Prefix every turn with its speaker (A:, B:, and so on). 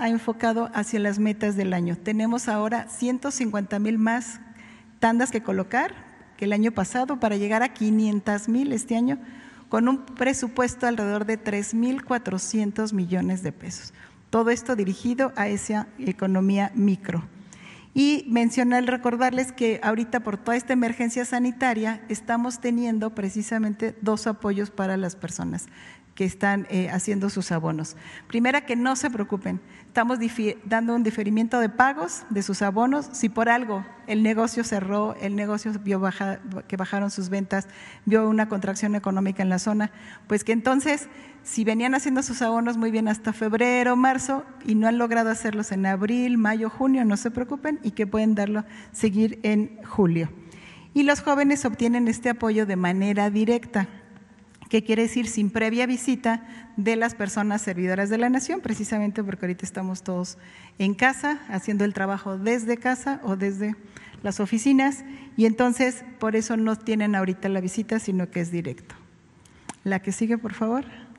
A: ha enfocado hacia las metas del año. Tenemos ahora 150 mil más tandas que colocar que el año pasado para llegar a 500 mil este año con un presupuesto alrededor de 3.400 millones de pesos. Todo esto dirigido a esa economía micro. Y mencionar, recordarles que ahorita por toda esta emergencia sanitaria estamos teniendo precisamente dos apoyos para las personas que están eh, haciendo sus abonos. Primera, que no se preocupen, estamos dando un diferimiento de pagos de sus abonos. Si por algo el negocio cerró, el negocio vio baja, que bajaron sus ventas, vio una contracción económica en la zona, pues que entonces, si venían haciendo sus abonos muy bien hasta febrero, marzo, y no han logrado hacerlos en abril, mayo, junio, no se preocupen, y que pueden darlo, seguir en julio. Y los jóvenes obtienen este apoyo de manera directa, que quiere decir sin previa visita de las personas servidoras de la nación, precisamente porque ahorita estamos todos en casa, haciendo el trabajo desde casa o desde las oficinas, y entonces por eso no tienen ahorita la visita, sino que es directo. La que sigue, por favor.